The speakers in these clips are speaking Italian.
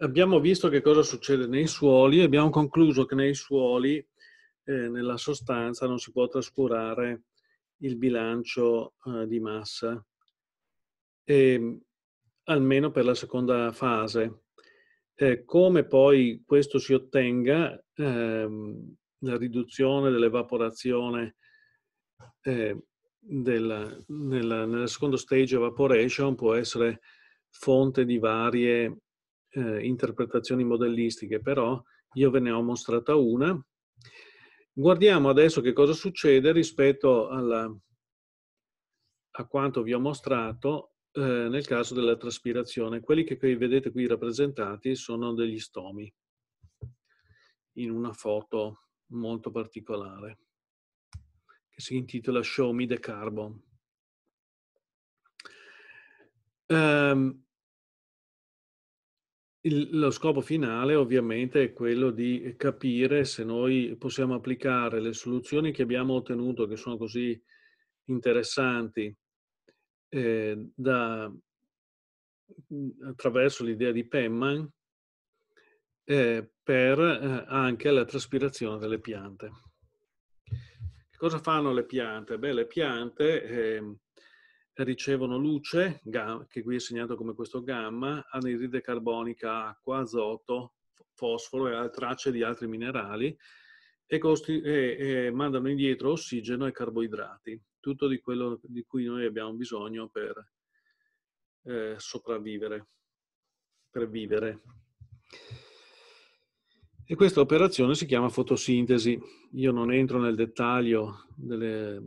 abbiamo visto che cosa succede nei suoli e abbiamo concluso che nei suoli, eh, nella sostanza, non si può trascurare il bilancio eh, di massa, e, ehm, almeno per la seconda fase. Eh, come poi questo si ottenga, ehm, la riduzione dell'evaporazione eh, della, nella, nella seconda stage evaporation può essere fonte di varie eh, interpretazioni modellistiche, però io ve ne ho mostrata una. Guardiamo adesso che cosa succede rispetto alla, a quanto vi ho mostrato eh, nel caso della traspirazione. Quelli che vedete qui rappresentati sono degli stomi in una foto molto particolare che si intitola Show Me the Carbon. Um, il, lo scopo finale ovviamente è quello di capire se noi possiamo applicare le soluzioni che abbiamo ottenuto, che sono così interessanti, eh, da, mm, attraverso l'idea di Penman, eh, per eh, anche la traspirazione delle piante. cosa fanno le piante? Beh, le piante ehm, ricevono luce, che qui è segnato come questo gamma, anidride carbonica, acqua, azoto, fosforo e tracce di altri minerali e, costi, e, e mandano indietro ossigeno e carboidrati, tutto di quello di cui noi abbiamo bisogno per eh, sopravvivere, per vivere. E questa operazione si chiama fotosintesi. Io non entro nel dettaglio delle,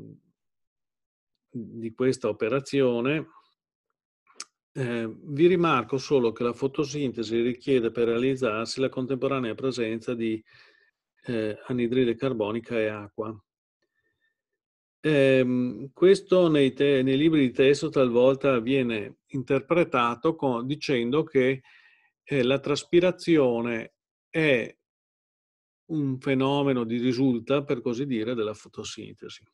di questa operazione, eh, vi rimarco solo che la fotosintesi richiede per realizzarsi la contemporanea presenza di eh, anidride carbonica e acqua. Eh, questo nei, te, nei, libri di testo talvolta viene interpretato con, dicendo che eh, la traspirazione è un fenomeno di risulta, per così dire, della fotosintesi.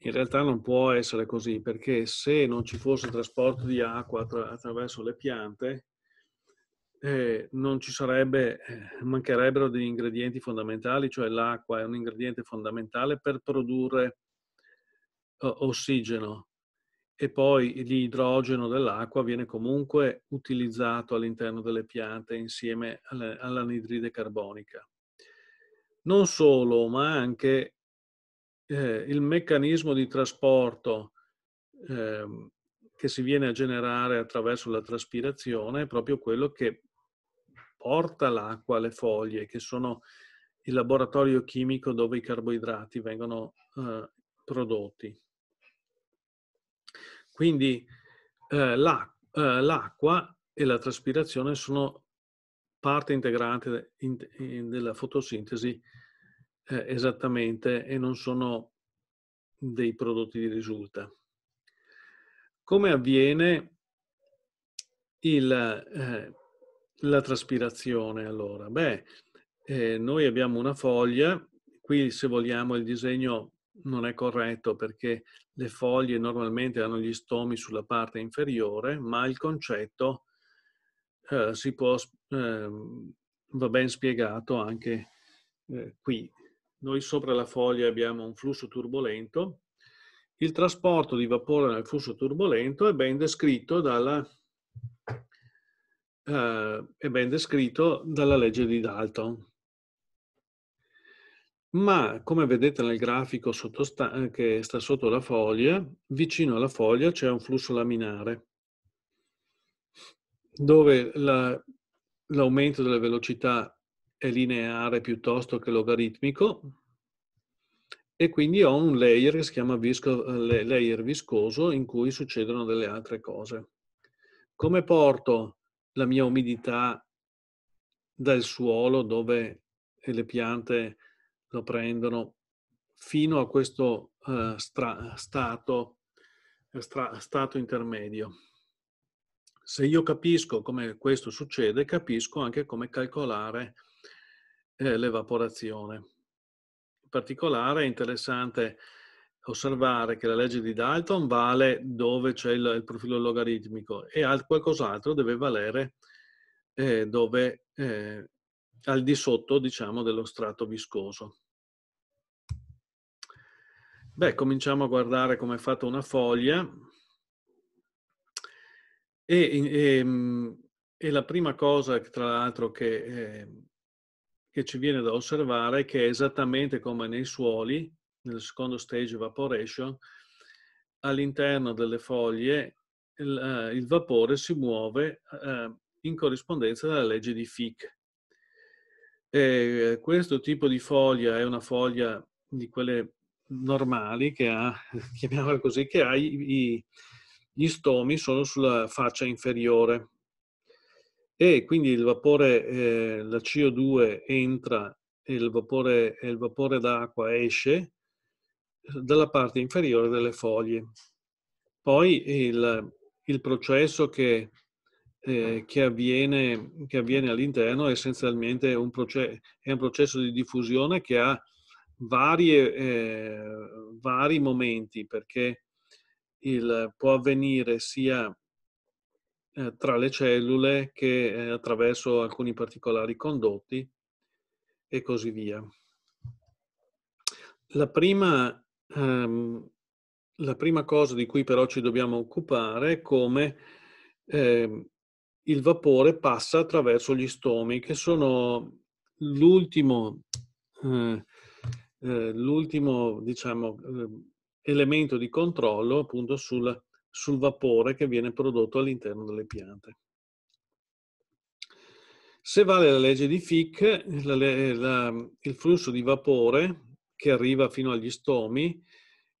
In realtà non può essere così perché se non ci fosse trasporto di acqua attra- attraverso le piante, eh, non ci sarebbe, eh, mancherebbero degli ingredienti fondamentali, cioè l'acqua è un ingrediente fondamentale per produrre uh, ossigeno e poi l'idrogeno dell'acqua viene comunque utilizzato all'interno delle piante insieme all'anidride carbonica. Non solo, ma anche eh, il meccanismo di trasporto eh, che si viene a generare attraverso la traspirazione è proprio quello che porta l'acqua alle foglie, che sono il laboratorio chimico dove i carboidrati vengono eh, prodotti. Quindi eh, la, eh, l'acqua e la traspirazione sono parte integrante in, in, della fotosintesi eh, esattamente e non sono dei prodotti di risulta. Come avviene il, eh, la traspirazione allora? Beh, eh, noi abbiamo una foglia, qui se vogliamo il disegno non è corretto perché le foglie normalmente hanno gli stomi sulla parte inferiore, ma il concetto eh, si può, ehm, va ben spiegato anche eh, qui noi sopra la foglia abbiamo un flusso turbolento. Il trasporto di vapore nel flusso turbolento è ben descritto dalla, eh, è ben descritto dalla legge di Dalton. Ma come vedete nel grafico eh, che sta sotto la foglia, vicino alla foglia c'è un flusso laminare dove l'aumento la, della velocità è lineare piuttosto che logaritmico e quindi ho un layer che si chiama visco, layer viscoso in cui succedono delle altre cose. Come porto la mia umidità dal suolo dove le piante lo prendono fino a questo uh, stra, stato, eh, stra, stato intermedio? Se io capisco come questo succede, capisco anche come calcolare eh, l'evaporazione. In particolare è interessante osservare che la legge di Dalton vale dove c'è il, il profilo logaritmico e alt qualcos'altro deve valere eh, dove, eh, al di sotto diciamo, dello strato viscoso. Beh, cominciamo a guardare come è fatta una foglia e, e, ehm, e, la prima cosa, tra l'altro, che eh, che ci viene da osservare che esattamente come nei suoli, nel secondo stage evaporation, all'interno delle foglie il, eh, il vapore si muove eh, in corrispondenza della legge di Fick. E questo tipo di foglia è una foglia di quelle normali che ha, chiamiamola così, che ha i, gli stomi sono sulla faccia inferiore e quindi il vapore, eh, la CO2 entra e il vapore, il vapore d'acqua esce eh, dalla parte inferiore delle foglie. Poi il, il processo che, eh, che, avviene, che, avviene, all'interno è essenzialmente un, proce- è un, processo di diffusione che ha varie, eh, vari momenti perché il, può avvenire sia eh, tra le cellule che eh, attraverso alcuni particolari condotti e così via. La prima, ehm, la prima cosa di cui però ci dobbiamo occupare è come eh, il vapore passa attraverso gli stomi, che sono l'ultimo, eh, eh, l'ultimo diciamo, ehm, elemento di controllo appunto sul, sul vapore che viene prodotto all'interno delle piante. Se vale la legge di Fick, la, la, il flusso di vapore che arriva fino agli stomi,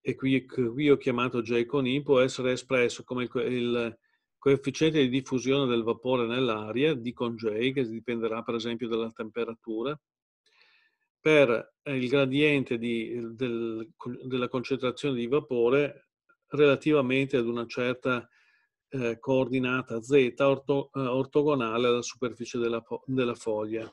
e qui, qui ho chiamato j con I, può essere espresso come il, il coefficiente di diffusione del vapore nell'aria, D con J, che dipenderà per esempio dalla temperatura, per eh, il gradiente di, del, della concentrazione di vapore relativamente ad una certa eh, coordinata z orto, eh, ortogonale alla superficie della, della foglia.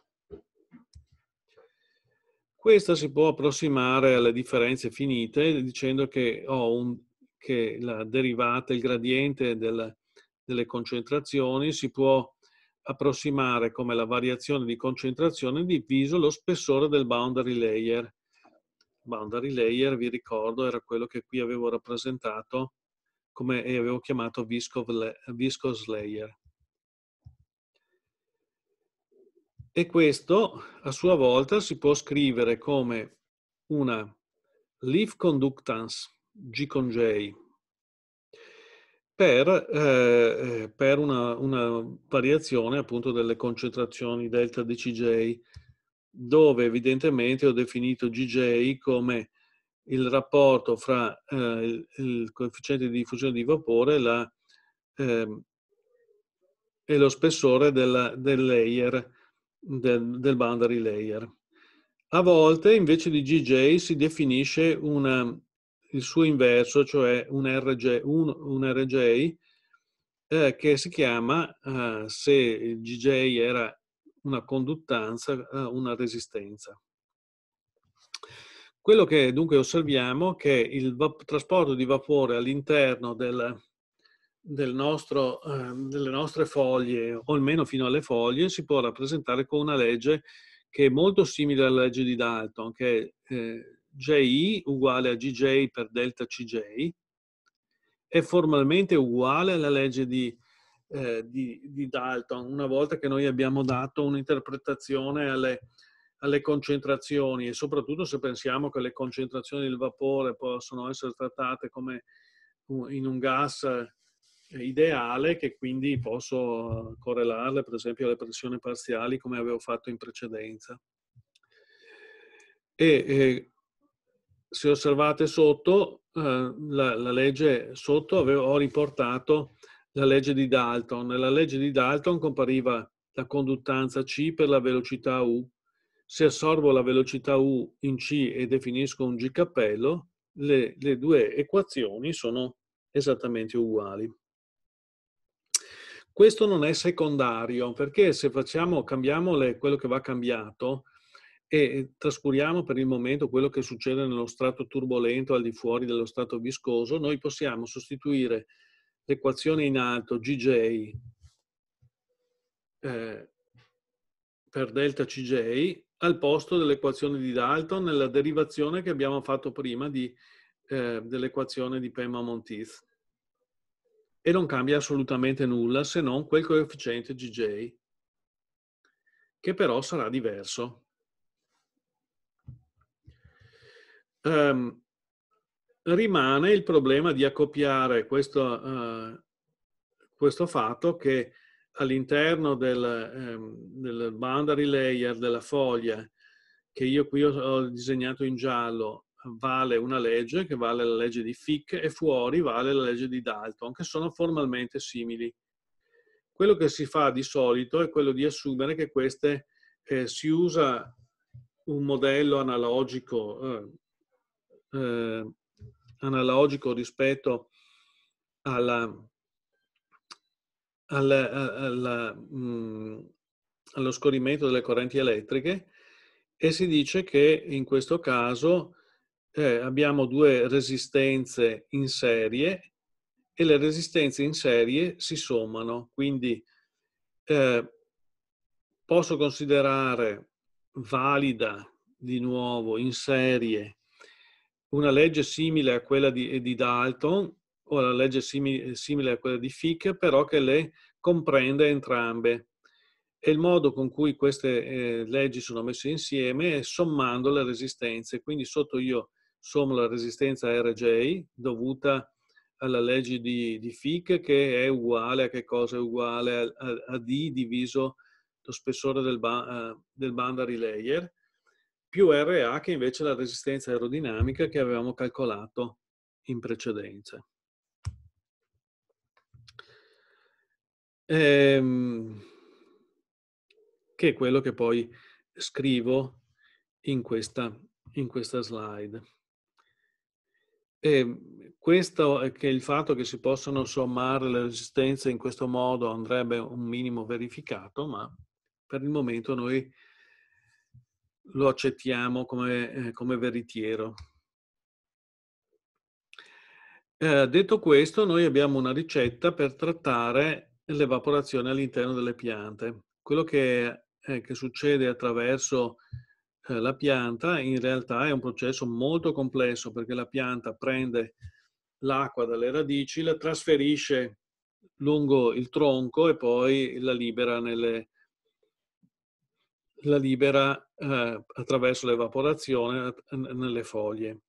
Questa si può approssimare alle differenze finite dicendo che, un, che la derivata, il gradiente del, delle concentrazioni si può approssimare come la variazione di concentrazione diviso lo spessore del boundary layer boundary layer, vi ricordo, era quello che qui avevo rappresentato come e avevo chiamato viscous layer. E questo a sua volta si può scrivere come una leaf conductance G con J per, eh, eh per una, una, variazione appunto delle concentrazioni delta di DCJ dove evidentemente ho definito GJ come il rapporto fra eh, il coefficiente di diffusione di vapore la, eh, e lo spessore della, del layer, del, del boundary layer. A volte invece di GJ si definisce una, il suo inverso, cioè un, RG, un, un RJ, eh, che si chiama, eh, se GJ era una conduttanza, eh, una resistenza. Quello che dunque osserviamo è che il trasporto di vapore all'interno del, del ehm, delle nostre foglie, o almeno fino alle foglie, si può rappresentare con una legge che è molto simile alla legge di Dalton, che è eh, Ji uguale a Gj per delta Cj, è formalmente uguale alla legge di eh, di, di, Dalton, una volta che noi abbiamo dato un'interpretazione alle, alle concentrazioni e soprattutto se pensiamo che le concentrazioni del vapore possono essere trattate come in un gas eh, ideale che quindi posso correlarle per esempio alle pressioni parziali come avevo fatto in precedenza. E, eh, se osservate sotto, eh, la, la, legge sotto avevo, ho riportato la legge di Dalton. Nella legge di Dalton compariva la conduttanza C per la velocità U. Se assorbo la velocità U in C e definisco un G cappello, le, le due equazioni sono esattamente uguali. Questo non è secondario, perché se facciamo, cambiamo le, quello che va cambiato e trascuriamo per il momento quello che succede nello strato turbolento al di fuori dello strato viscoso, noi possiamo sostituire l'equazione in alto Gj eh, per delta Cj al posto dell'equazione di Dalton nella derivazione che abbiamo fatto prima eh, dell'equazione di Pema-Montiz. E non cambia assolutamente nulla se non quel coefficiente Gj, che però sarà diverso. Um, rimane il problema di accoppiare questo, eh, questo fatto che all'interno del, ehm, del boundary layer della foglia che io qui ho disegnato in giallo vale una legge che vale la legge di Fick e fuori vale la legge di Dalton che sono formalmente simili. Quello che si fa di solito è quello di assumere che queste eh, si usa un modello analogico eh, eh, analogico rispetto alla, alla, alla, mh, mm, allo scorrimento delle correnti elettriche e si dice che in questo caso eh, abbiamo due resistenze in serie e le resistenze in serie si sommano, quindi eh, posso considerare valida di nuovo in serie una legge simile a quella di, di Dalton o la legge simile, simile a quella di Fick, però che le comprende entrambe. E il modo con cui queste eh, leggi sono messe insieme è sommando le resistenze. Quindi sotto io sommo la resistenza Rj dovuta alla legge di, di Fick che è uguale a che cosa? È uguale a, a, a D diviso lo spessore del, ba, eh, del boundary layer più RA che invece la resistenza aerodinamica che avevamo calcolato in precedenza. Ehm, che è quello che poi scrivo in questa, in questa slide. E ehm, questo che il fatto che si possano sommare le resistenze in questo modo andrebbe un minimo verificato, ma per il momento noi lo accettiamo come, eh, come veritiero. Eh, detto questo, noi abbiamo una ricetta per trattare l'evaporazione all'interno delle piante. Quello che, eh, che succede attraverso eh, la pianta in realtà è un processo molto complesso perché la pianta prende l'acqua dalle radici, la trasferisce lungo il tronco e poi la libera, nelle, la libera eh, attraverso l'evaporazione eh, nelle foglie.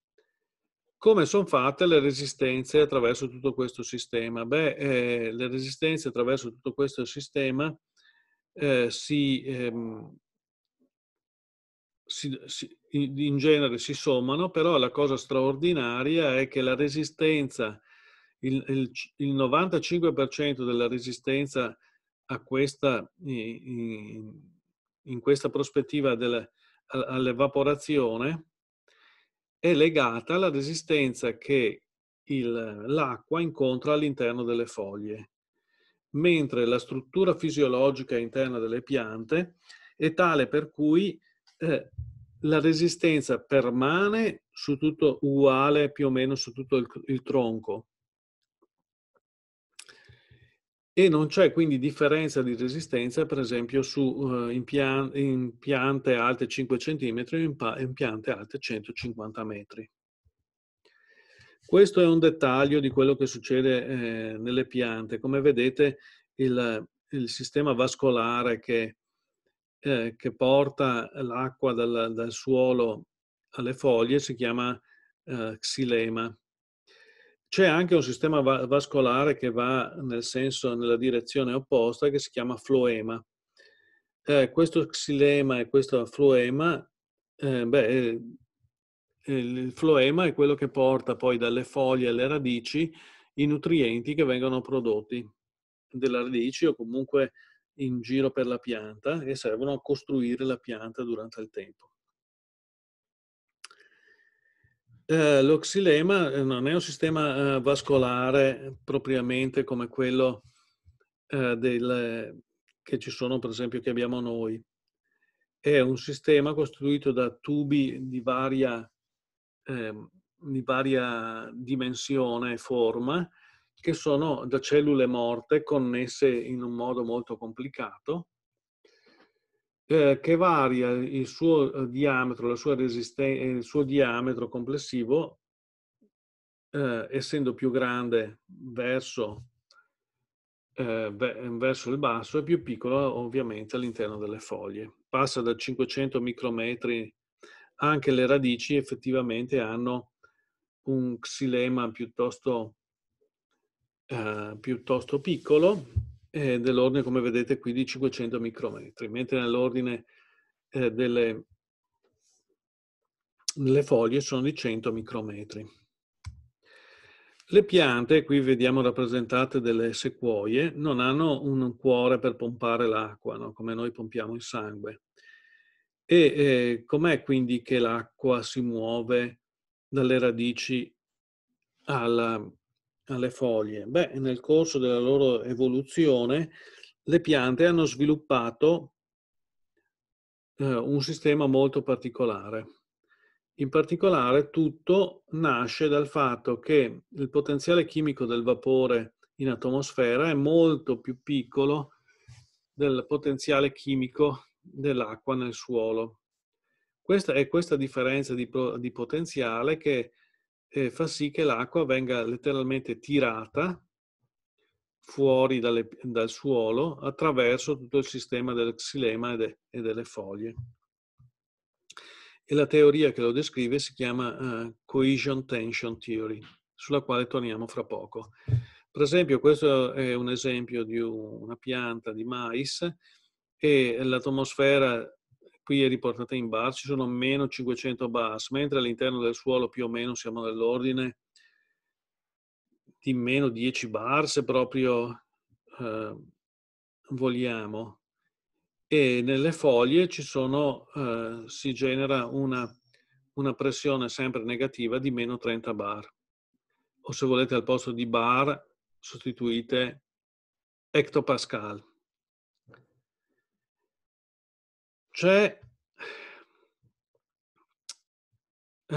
Come sono fatte le resistenze attraverso tutto questo sistema? Beh, eh, le resistenze attraverso tutto questo sistema eh, si, ehm, si, si, in genere si sommano, però la cosa straordinaria è che la resistenza, il, il, il 95% della resistenza a questa in, in, in questa prospettiva all'evaporazione è legata alla resistenza che l'acqua incontra all'interno delle foglie, mentre la struttura fisiologica interna delle piante è tale per cui eh, la resistenza permane su tutto, uguale più o meno su tutto il, il tronco, e non c'è quindi differenza di resistenza, per esempio, su uh, eh, impian- piante alte 5 cm e impa- piante alte 150 metri. Questo è un dettaglio di quello che succede eh, nelle piante. Come vedete, il, il sistema vascolare che, eh, che porta l'acqua dal, dal, suolo alle foglie si chiama eh, xilema c'è anche un sistema vascolare che va nel senso, nella direzione opposta, che si chiama floema. Eh, questo xilema e questo floema, eh, beh, eh, il floema è quello che porta poi dalle foglie alle radici i nutrienti che vengono prodotti della radici o comunque in giro per la pianta e servono a costruire la pianta durante il tempo. Eh, lo xilema eh, non è un sistema eh, vascolare propriamente come quello eh, del, che ci sono, per esempio, che abbiamo noi. È un sistema costituito da tubi di varia, ehm, di varia dimensione e forma, che sono da cellule morte connesse in un modo molto complicato eh, che varia il suo eh, diametro, eh, il suo diametro complessivo, eh, essendo più grande verso, eh, ehm, verso il basso e più piccolo ovviamente all'interno delle foglie. Passa da 500 micrometri, anche le radici effettivamente hanno un xilema piuttosto, piuttosto piccolo, eh, dell'ordine, come vedete qui, di 500 micrometri, mentre nell'ordine eh, delle, delle foglie sono di 100 micrometri. Le piante, qui vediamo rappresentate delle sequoie, non hanno un cuore per pompare l'acqua, no? come noi pompiamo il sangue. E eh, com'è quindi che l'acqua si muove dalle radici alla, alle foglie? Beh, nel corso della loro evoluzione le piante hanno sviluppato eh, un sistema molto particolare. In particolare tutto nasce dal fatto che il potenziale chimico del vapore in atmosfera è molto più piccolo del potenziale chimico dell'acqua nel suolo. Questa è questa differenza di, di potenziale che eh, fa sì che l'acqua venga letteralmente tirata fuori dalle, dal suolo attraverso tutto il sistema del xilema e, de, e, delle foglie. E la teoria che lo descrive si chiama uh, Cohesion Tension Theory, sulla quale torniamo fra poco. Per esempio, questo è un esempio di una pianta di mais e l'atmosfera qui è riportata in bar, ci sono meno 500 bar, mentre all'interno del suolo più o meno siamo nell'ordine di meno 10 bar se proprio eh, vogliamo. E nelle foglie ci sono, eh, si genera una, una pressione sempre negativa di meno 30 bar. O se volete al posto di bar sostituite pascal C'è cioè,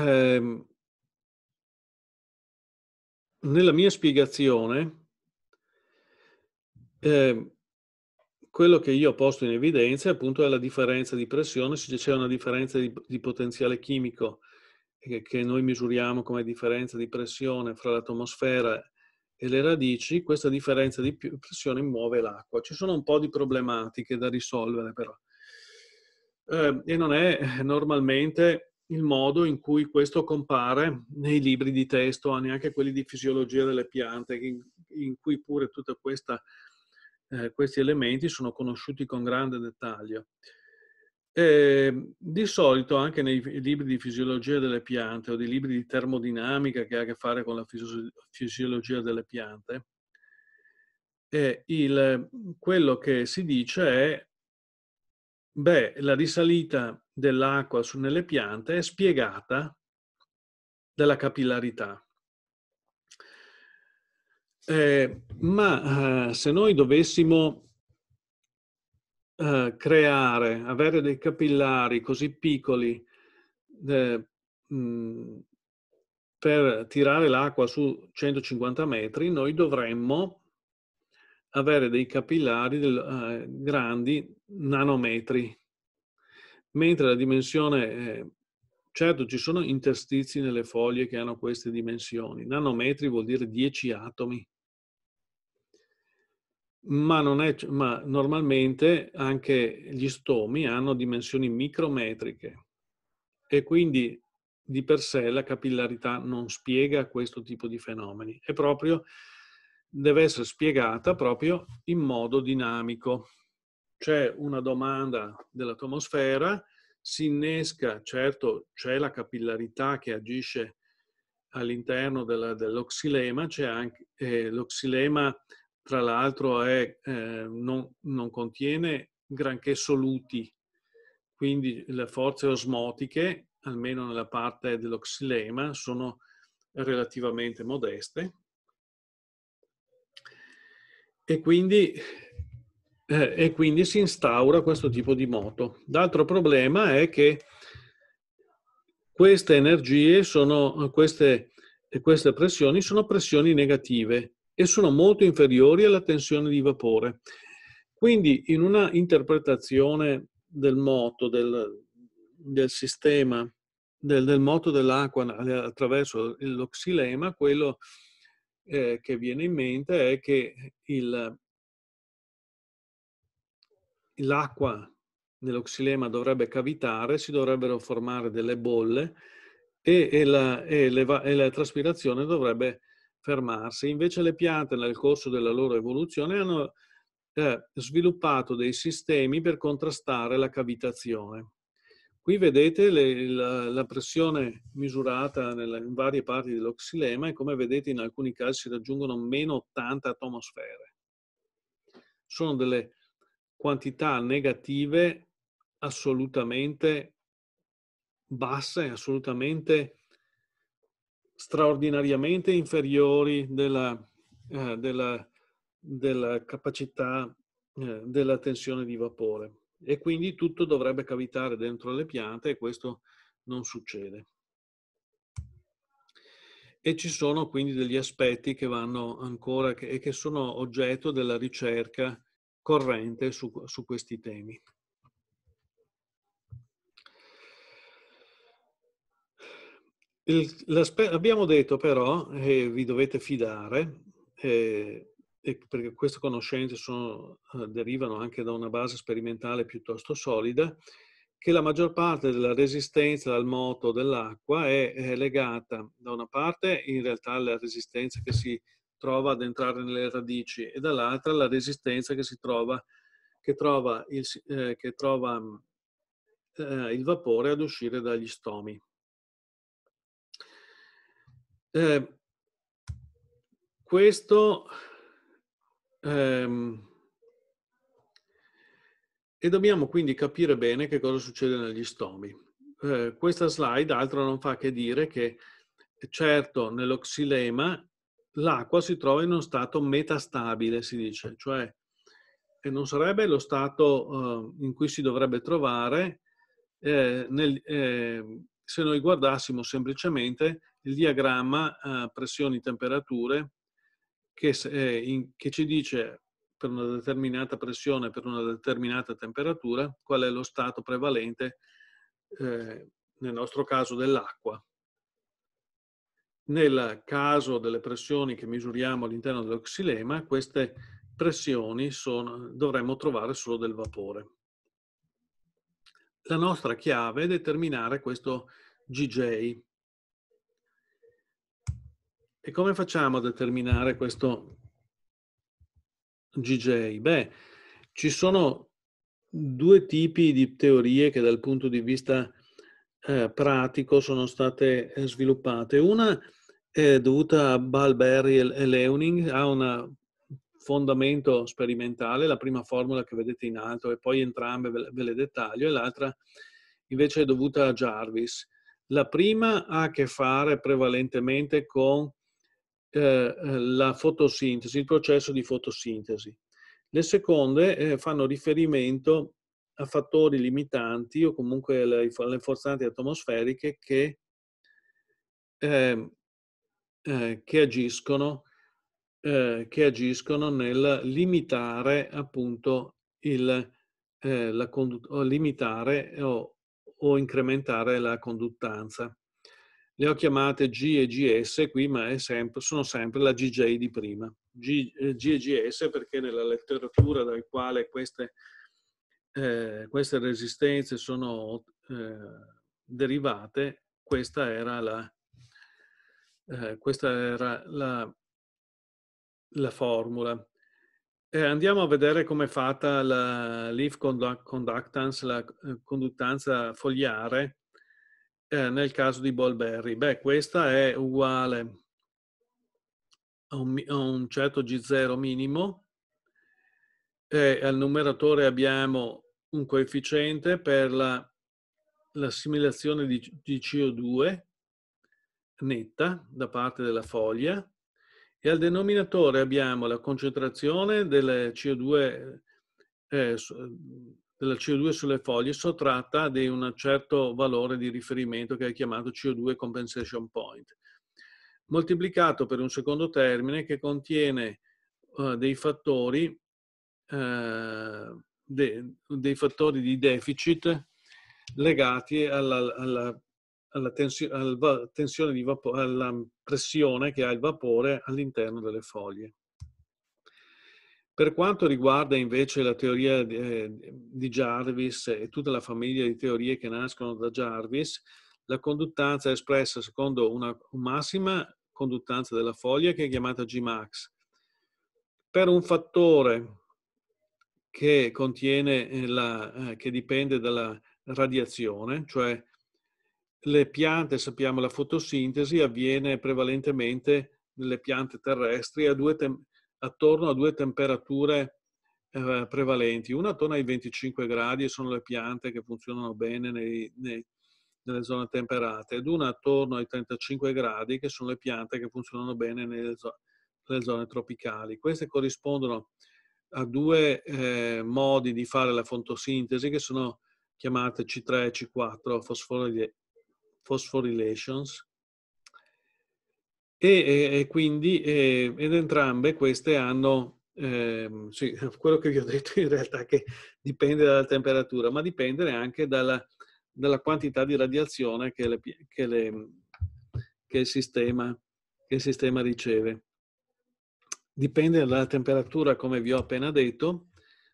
ehm, nella mia spiegazione eh, quello che io ho posto in evidenza è appunto la differenza di pressione, se c'è una differenza di, di potenziale chimico eh, che noi misuriamo come differenza di pressione fra l'atmosfera e le radici, questa differenza di pressione muove l'acqua. Ci sono un po' di problematiche da risolvere però eh, e non è normalmente il modo in cui questo compare nei libri di testo, neanche quelli di fisiologia delle piante, in, in cui pure tutti eh, questi elementi sono conosciuti con grande dettaglio. E, ehm, di solito anche nei libri di fisiologia delle piante o dei libri di termodinamica che ha a che fare con la fisiologia delle piante, eh, il, quello che si dice è Beh, la risalita dell'acqua su nelle piante è spiegata dalla capillarità. Eh, ma eh, se noi dovessimo eh, creare, avere dei capillari così piccoli eh, mh, per tirare l'acqua su 150 metri, noi dovremmo avere dei capillari del, eh, grandi nanometri, mentre la dimensione, eh, certo ci sono interstizi nelle foglie che hanno queste dimensioni, nanometri vuol dire 10 atomi, ma, non è, ma normalmente anche gli stomi hanno dimensioni micrometriche e quindi di per sé la capillarità non spiega questo tipo di fenomeni, è proprio, deve essere spiegata proprio in modo dinamico c'è una domanda dell'atmosfera, si innesca, certo c'è la capillarità che agisce all'interno dell'oxilema, c'è anche eh, l'oxilema tra l'altro eh, non, non, contiene granché soluti, quindi le forze osmotiche, almeno nella parte dell'oxilema, sono relativamente modeste. E quindi eh, e quindi si instaura questo tipo di moto. L'altro problema è che queste energie sono, queste, queste pressioni sono pressioni negative e sono molto inferiori alla tensione di vapore. Quindi in una interpretazione del moto, del, del sistema, del, del moto dell'acqua attraverso l'oxilema, quello eh, che viene in mente è che il, l'acqua nell'oxilema dovrebbe cavitare, si dovrebbero formare delle bolle e, e, la, e, le, e la traspirazione dovrebbe fermarsi. Invece le piante nel corso della loro evoluzione hanno eh, sviluppato dei sistemi per contrastare la cavitazione. Qui vedete le, la, la, pressione misurata nella, in varie parti dell'oxilema e come vedete in alcuni casi si raggiungono meno 80 atmosfere. Sono delle quantità negative assolutamente basse, assolutamente straordinariamente inferiori della, eh, della, della capacità eh, della tensione di vapore. E quindi tutto dovrebbe cavitare dentro le piante e questo non succede. E ci sono quindi degli aspetti che vanno ancora e che sono oggetto della ricerca corrente su, su questi temi. Il, abbiamo detto però, e eh, vi dovete fidare, eh, perché queste conoscenze sono, eh, derivano anche da una base sperimentale piuttosto solida, che la maggior parte della resistenza al moto dell'acqua è, è, legata da una parte in realtà alla resistenza che si trova ad entrare nelle radici e dall'altra la resistenza che si trova, che trova, il, eh, che trova mm, eh, il, vapore ad uscire dagli stomi. Eh, questo ehm, e dobbiamo quindi capire bene che cosa succede negli stomi. Eh, questa slide altro non fa che dire che certo nell'oxilema l'acqua si trova in uno stato metastabile, si dice, cioè non sarebbe lo stato eh, in cui si dovrebbe trovare eh, nel, eh, se noi guardassimo semplicemente il diagramma pressioni-temperature che, che ci dice per una determinata pressione, per una determinata temperatura, qual è lo stato prevalente, eh, nel nostro caso dell'acqua. Nel caso delle pressioni che misuriamo all'interno dello xilema, queste pressioni sono, dovremmo trovare solo del vapore. La nostra chiave è determinare questo GJ. E come facciamo a determinare questo GJ? Beh, ci sono due tipi di teorie che dal punto di vista eh, pratico sono state eh, sviluppate. Una è è dovuta a Balberry e Leuning, ha un fondamento sperimentale, la prima formula che vedete in alto e poi entrambe ve le dettaglio, e l'altra invece è dovuta a Jarvis. La prima ha a che fare prevalentemente con eh, eh la fotosintesi, il processo di fotosintesi. Le seconde eh, fanno riferimento a fattori limitanti o comunque alle forzanti atmosferiche che eh, eh, che, agiscono, eh, che, agiscono, nel limitare appunto il, eh, la o limitare eh, o, o, incrementare la conduttanza. Le ho chiamate G e GS qui, ma sempre, sono sempre la GJ di prima. G, eh, G e GS perché nella letteratura dal quale queste, queste resistenze sono derivate, questa era la, eh, questa era la, la formula. E eh, andiamo a vedere come è fatta la leaf conductance, la eh, conduttanza fogliare eh, nel caso di Bolberry. Beh, questa è uguale a un, a un certo G0 minimo e al numeratore abbiamo un coefficiente per la, l'assimilazione di, di CO2 netta da parte della foglia e al denominatore abbiamo la concentrazione delle CO2, eh, eh della CO2 sulle foglie sottratta di un certo valore di riferimento che è chiamato CO2 compensation point, moltiplicato per un secondo termine che contiene eh, dei, fattori, eh, de, dei fattori di deficit legati alla, alla alla, tensi- alla, vapo- alla pressione che ha il vapore all'interno delle foglie. Per quanto riguarda invece la teoria eh, di Jarvis e tutta la famiglia di teorie che nascono da Jarvis, la conduttanza è espressa secondo una massima conduttanza della foglia che è chiamata Gmax. Per un fattore che, contiene eh, la, eh, che dipende dalla radiazione, cioè le piante, sappiamo, la fotosintesi avviene prevalentemente nelle piante terrestri a attorno a due temperature eh, prevalenti, una attorno ai 25 gradi, e sono le piante che funzionano bene nei, nei, nelle zone temperate, ed una attorno ai 35 gradi, che sono le piante che funzionano bene nelle, zo nelle zone tropicali. Queste corrispondono a due eh, modi di fare la fotosintesi che sono chiamate C3 e C4 fosforo phosphorylations e, e quindi e, ed entrambe queste hanno eh, sì, quello che vi ho detto in realtà che dipende dalla temperatura ma dipende anche dalla, dalla quantità di radiazione che, le, che, le, che, il sistema, che il sistema riceve dipende dalla temperatura, come vi ho appena detto,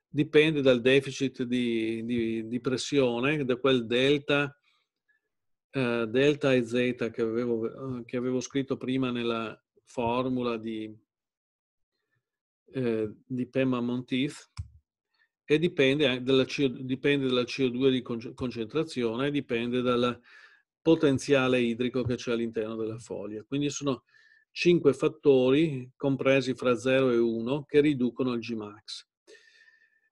dipende dal deficit di, di, di pressione, da quel delta eh, delta e zeta che avevo, eh, che avevo, scritto prima nella formula di, uh, di Pema Montif e dipende dalla, dipende dalla CO2 di concentrazione e dipende dal potenziale idrico che c'è all'interno della foglia. Quindi sono cinque fattori compresi fra 0 e 1 che riducono il Gmax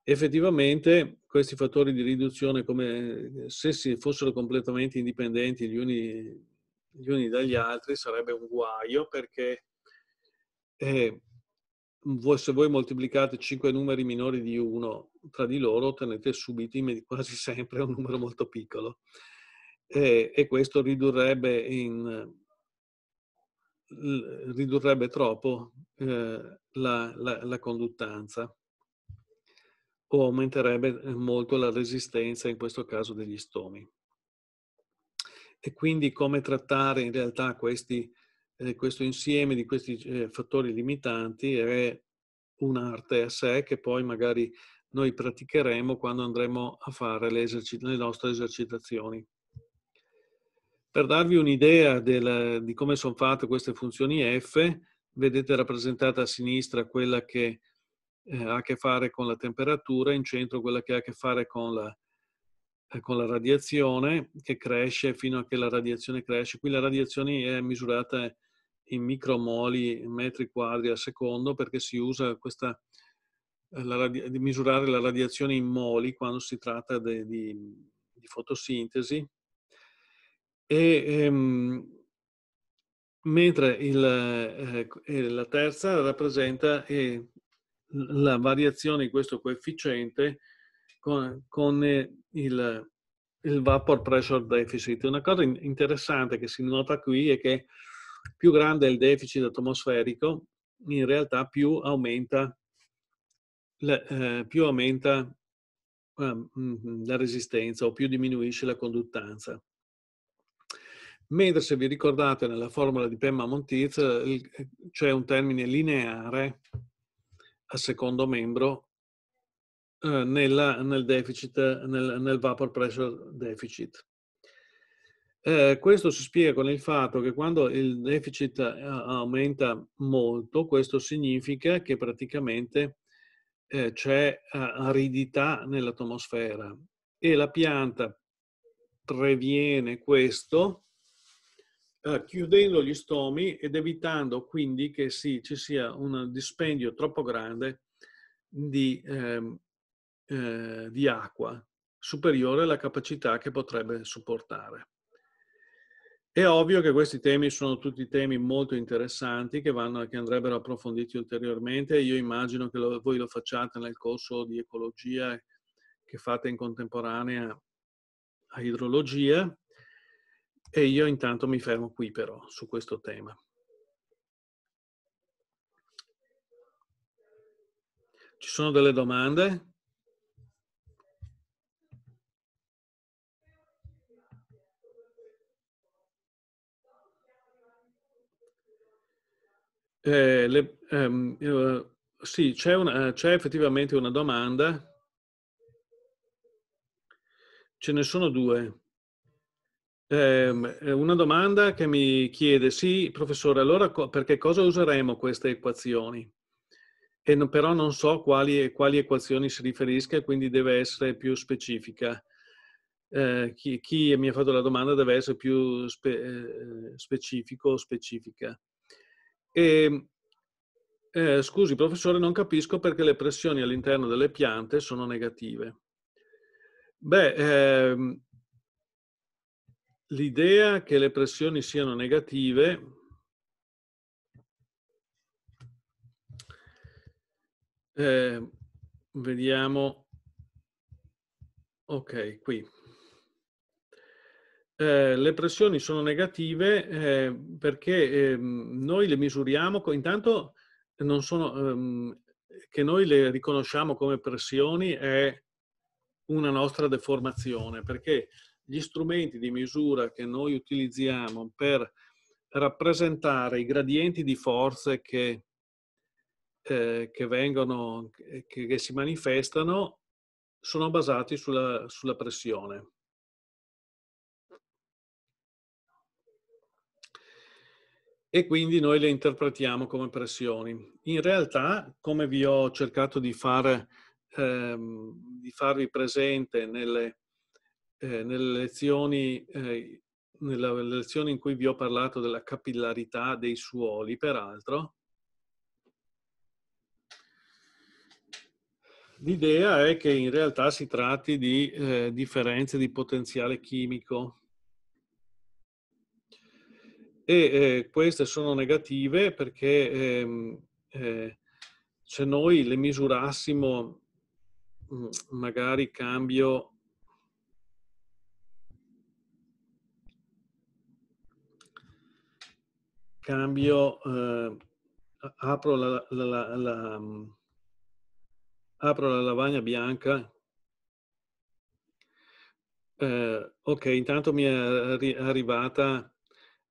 effettivamente questi fattori di riduzione, come eh, se si fossero completamente indipendenti gli uni, gli uni dagli altri, sarebbe un guaio perché eh, voi, se voi moltiplicate 5 numeri minori di 1 tra di loro, ottenete subito quasi sempre un numero molto piccolo. Eh, e questo ridurrebbe, in, ridurrebbe troppo eh, la, la, la conduttanza o aumenterebbe eh, molto la resistenza, in questo caso degli stomi. E quindi come trattare in realtà questi, eh, questo insieme di questi eh, fattori limitanti è un'arte a sé che poi magari noi praticheremo quando andremo a fare le, le nostre esercitazioni. Per darvi un'idea del, di come sono fatte queste funzioni f, vedete rappresentata a sinistra quella che eh, ha a che fare con la temperatura, in centro quella che ha a che fare con la, eh, con la radiazione che cresce fino a che la radiazione cresce. Qui la radiazione è misurata in micromoli metri quadri al secondo perché si usa questa, eh, la, di misurare la radiazione in moli quando si tratta de, di, di, fotosintesi. E, ehm, mentre il, eh, ecco, la terza rappresenta eh, la variazione di questo coefficiente con, con eh, il, il, vapor pressure deficit. Una cosa interessante che si nota qui è che più grande è il deficit atmosferico, in realtà più aumenta, la, eh, più aumenta eh, la resistenza o più diminuisce la conduttanza. Mentre se vi ricordate nella formula di Pemma-Montiz c'è un termine lineare al secondo membro eh, nella, nel, deficit, nel, nel vapor pressure deficit. Eh, questo si spiega con il fatto che quando il deficit eh, aumenta molto, questo significa che praticamente eh, c'è eh, aridità nell'atmosfera e la pianta previene questo eh, chiudendo gli stomi ed evitando quindi che sì, ci sia un dispendio troppo grande di, eh, eh, di acqua superiore alla capacità che potrebbe supportare. È ovvio che questi temi sono tutti temi molto interessanti che, vanno, che andrebbero approfonditi ulteriormente. Io immagino che lo, voi lo facciate nel corso di ecologia che fate in contemporanea a idrologia. E io intanto mi fermo qui però su questo tema. Ci sono delle domande? Eh, le, ehm, eh, sì, c'è, una, c'è effettivamente una domanda. Ce ne sono due. Ehm, una domanda che mi chiede, sì professore, allora per che cosa useremo queste equazioni? E no, però non so quali, quali, equazioni si riferisca, quindi deve essere più specifica. Eh, chi, chi, mi ha fatto la domanda deve essere più spe- eh, specifico o specifica. E, ehm, eh, scusi professore, non capisco perché le pressioni all'interno delle piante sono negative. Beh, ehm, l'idea che le pressioni siano negative eh, vediamo ok qui eh, le pressioni sono negative eh, perché ehm, noi le misuriamo intanto non sono ehm, che noi le riconosciamo come pressioni è una nostra deformazione perché gli strumenti di misura che noi utilizziamo per rappresentare i gradienti di forze che, eh, che, vengono, che, che si manifestano sono basati sulla, sulla pressione. e quindi noi le interpretiamo come pressioni. In realtà, come vi ho cercato di, far, ehm, di farvi presente nelle, eh, nelle, lezioni, eh, nelle lezioni in cui vi ho parlato della capillarità dei suoli, peraltro, l'idea è che in realtà si tratti di eh, differenze di potenziale chimico. E eh, queste sono negative perché ehm, eh, se noi le misurassimo, mm, magari cambio cambio, eh, apro, la, la, la, mm, apro la lavagna bianca. Eh, ok, intanto mi è arrivata,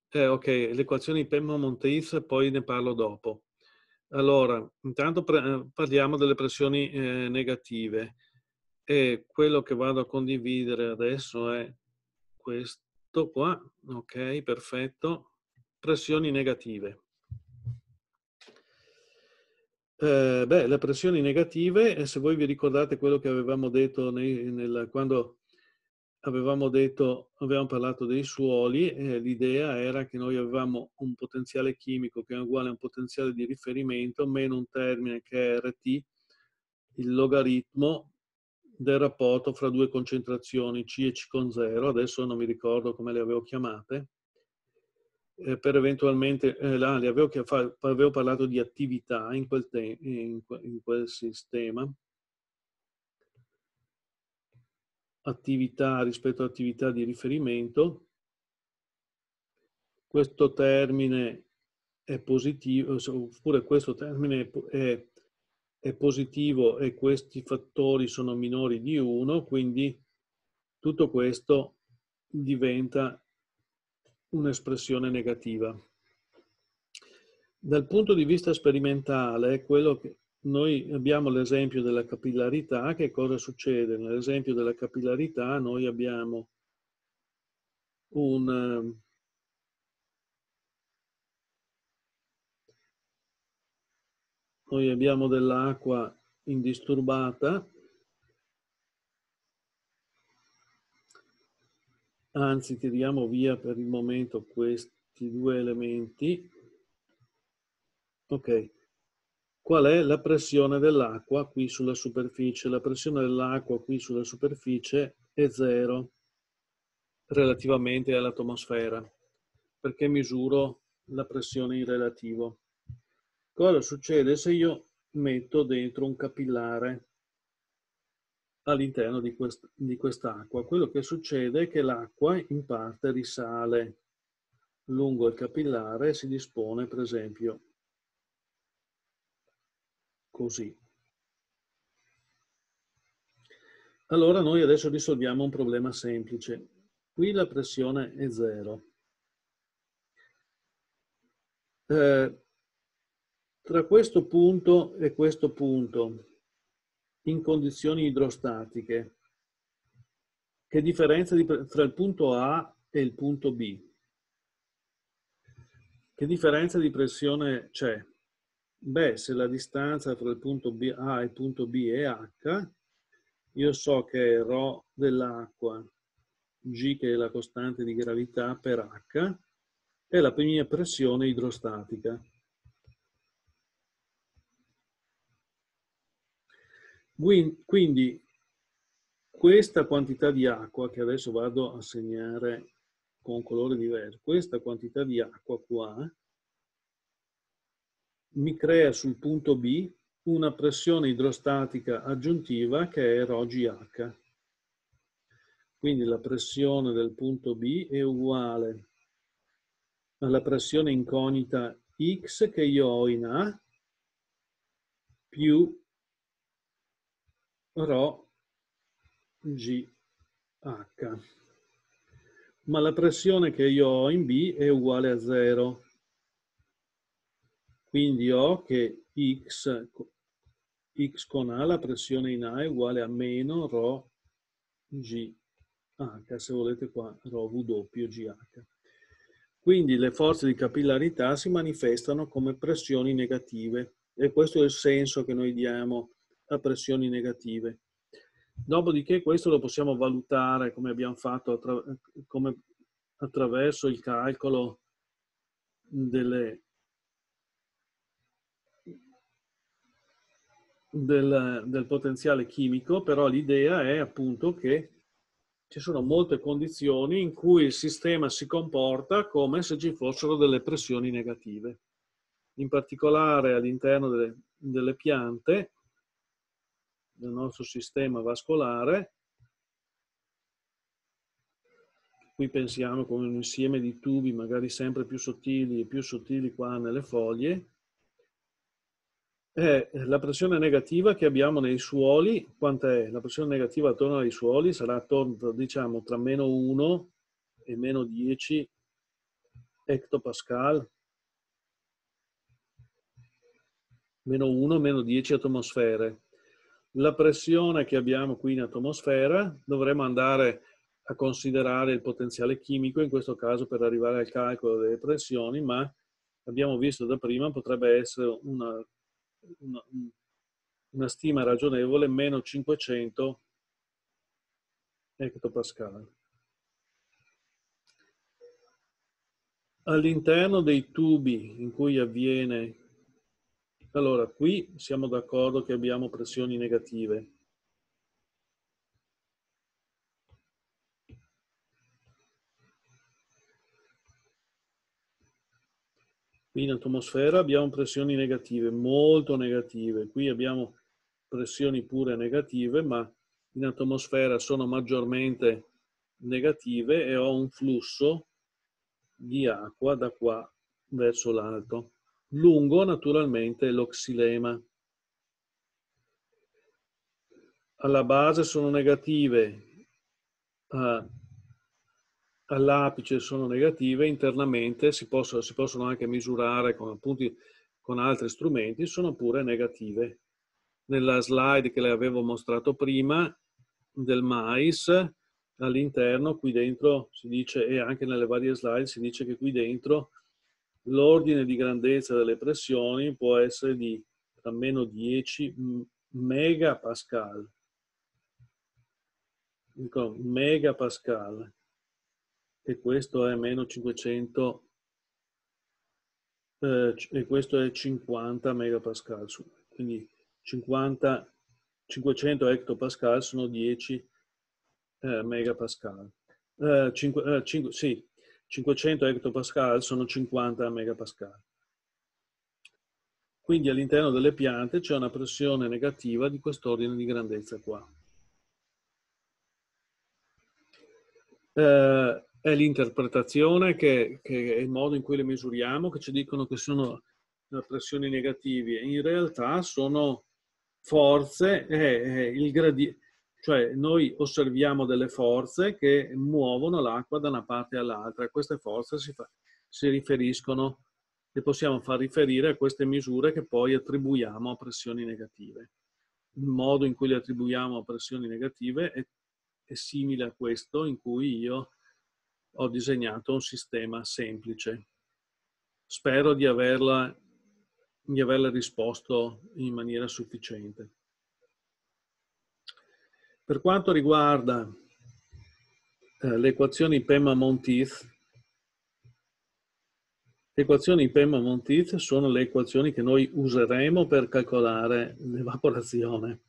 eh, ok, l'equazione di Pemmo-Montis, poi ne parlo dopo. Allora, intanto parliamo delle pressioni eh, negative e quello che vado a condividere adesso è questo qua, ok, perfetto pressioni negative. Eh, beh, le pressioni negative, e se voi vi ricordate quello che avevamo detto nei, nel, quando avevamo, detto, avevamo parlato dei suoli, eh, l'idea era che noi avevamo un potenziale chimico che è uguale a un potenziale di riferimento meno un termine che è RT, il logaritmo del rapporto fra due concentrazioni C e C con 0, adesso non mi ricordo come le avevo chiamate, eh, per eventualmente, eh, là, avevo, far, avevo, parlato di attività in quel, te, in, in quel sistema, attività rispetto all'attività di riferimento. Questo termine è positivo, oppure questo termine è, è positivo e questi fattori sono minori di 1, quindi tutto questo diventa un'espressione negativa. Dal punto di vista sperimentale, noi abbiamo l'esempio della capillarità, che cosa succede? Nell'esempio della capillarità noi abbiamo un, eh, noi abbiamo dell'acqua indisturbata Anzi, tiriamo via per il momento questi due elementi. Ok. Qual è la pressione dell'acqua qui sulla superficie? La pressione dell'acqua qui sulla superficie è zero relativamente all'atmosfera, perché misuro la pressione in relativo. Cosa succede se io metto dentro un capillare? all'interno di, quest, di quest'acqua. Quello che succede è che l'acqua in parte risale lungo il capillare e si dispone, per esempio, così. Allora noi adesso risolviamo un problema semplice. Qui la pressione è zero. Eh, tra questo punto e questo punto in condizioni idrostatiche. Che differenza di, tra il punto A e il punto B? Che differenza di pressione c'è? Beh, se la distanza tra il punto B, A e il punto B è H, io so che è ρ dell'acqua, G che è la costante di gravità per H, è la mia pressione idrostatica. Quindi questa quantità di acqua, che adesso vado a segnare con colore diverso, questa quantità di acqua qua mi crea sul punto B una pressione idrostatica aggiuntiva che è ρgh. Quindi la pressione del punto B è uguale alla pressione incognita X che io ho in A più Rho GH. Ma la pressione che io ho in B è uguale a 0. Quindi ho che X, X con A, la pressione in A è uguale a meno Rho GH. Se volete qua, Rho W GH. Quindi le forze di capillarità si manifestano come pressioni negative e questo è il senso che noi diamo a pressioni negative. Dopodiché questo lo possiamo valutare come abbiamo fatto attra come attraverso il calcolo delle, del, del potenziale chimico, però l'idea è appunto che ci sono molte condizioni in cui il sistema si comporta come se ci fossero delle pressioni negative. In particolare all'interno delle, delle piante del nostro sistema vascolare. Qui pensiamo come un insieme di tubi magari sempre più sottili e più sottili qua nelle foglie. È eh, la pressione negativa che abbiamo nei suoli, quant'è? La pressione negativa attorno ai suoli sarà attorno, diciamo, tra meno 1 e meno 10 hectopascal, meno 1, meno 10 atmosfere la pressione che abbiamo qui in atmosfera, dovremmo andare a considerare il potenziale chimico, in questo caso per arrivare al calcolo delle pressioni, ma abbiamo visto da prima potrebbe essere una, una, una stima ragionevole meno 500 hectopascal. All'interno dei tubi in cui avviene allora, qui siamo d'accordo che abbiamo pressioni negative. Qui in atmosfera abbiamo pressioni negative, molto negative. Qui abbiamo pressioni pure negative, ma in atmosfera sono maggiormente negative e ho un flusso di acqua da qua verso l'alto lungo naturalmente lo xilema. Alla base sono negative, eh, all'apice sono negative, internamente si possono, si possono anche misurare con, appunti, con altri strumenti, sono pure negative. Nella slide che le avevo mostrato prima del mais, all'interno, qui dentro si dice, e anche nelle varie slide si dice che qui dentro l'ordine di grandezza delle pressioni può essere di meno 10 megapascal. Dico megapascal, e questo è meno 500, eh, e questo è 50 megapascal. Quindi 50, 500 hectopascal sono 10 eh, megapascal. Eh, 5, 5, eh, sì, 500 hectopascal sono 50 megapascal. Quindi all'interno delle piante c'è una pressione negativa di quest'ordine di grandezza qua. Eh, è l'interpretazione, che, che, è il modo in cui le misuriamo, che ci dicono che sono eh, pressioni negative. In realtà sono forze, è, eh, eh, il gradiente cioè noi osserviamo delle forze che muovono l'acqua da una parte all'altra. Queste forze si, fa, si riferiscono le possiamo far riferire a queste misure che poi attribuiamo a pressioni negative. Il modo in cui le attribuiamo a pressioni negative è, è simile a questo in cui io ho disegnato un sistema semplice. Spero di averla, di averla risposto in maniera sufficiente. Per quanto riguarda eh, le equazioni Pema-Montiz, le equazioni Pema-Montiz sono le equazioni che noi useremo per calcolare l'evaporazione.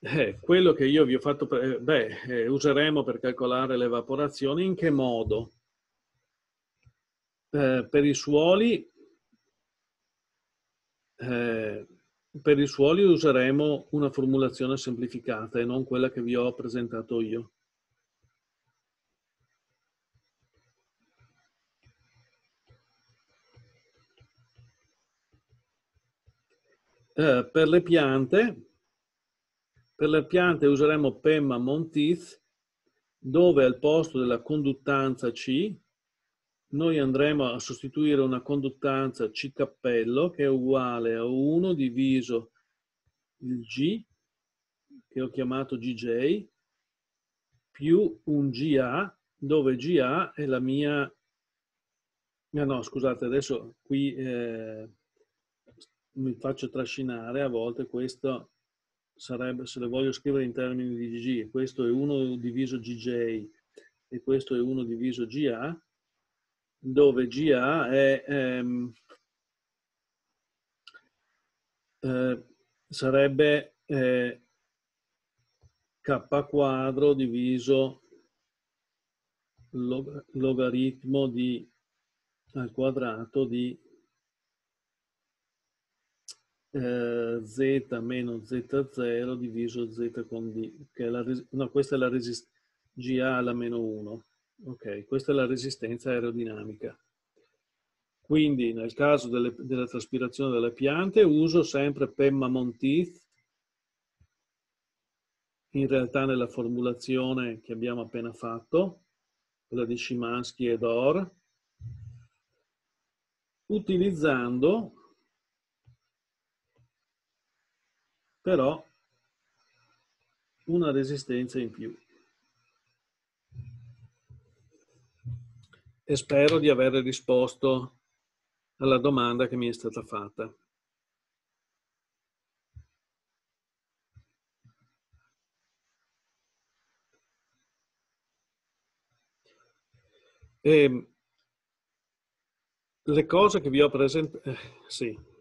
Eh, quello che io vi ho fatto, eh, beh, eh, useremo per calcolare l'evaporazione in che modo? eh, per i suoli eh, per i suoli useremo una formulazione semplificata e non quella che vi ho presentato io. Eh, per, le piante, per le piante useremo Pemma Montiz dove al posto della conduttanza C noi andremo a sostituire una conduttanza C cappello che è uguale a 1 diviso il G che ho chiamato GJ più un GA dove GA è la mia no, no scusate adesso qui eh, mi faccio trascinare a volte questo sarebbe se lo voglio scrivere in termini di G questo è 1 diviso GJ e questo è 1 diviso GA dove GA è, ehm, eh, sarebbe eh, k quadro diviso log logaritmo di, al quadrato di eh, z meno z0 diviso z con d, che è la, no, questa è la resistenza GA alla meno 1 Ok, questa è la resistenza aerodinamica. Quindi nel caso delle, della traspirazione delle piante uso sempre Pemma Montiz. In realtà nella formulazione che abbiamo appena fatto, quella di Szymanski ed Or, utilizzando però una resistenza in più. e spero di aver risposto alla domanda che mi è stata fatta. E ehm, le cose che vi ho presentato, eh, sì,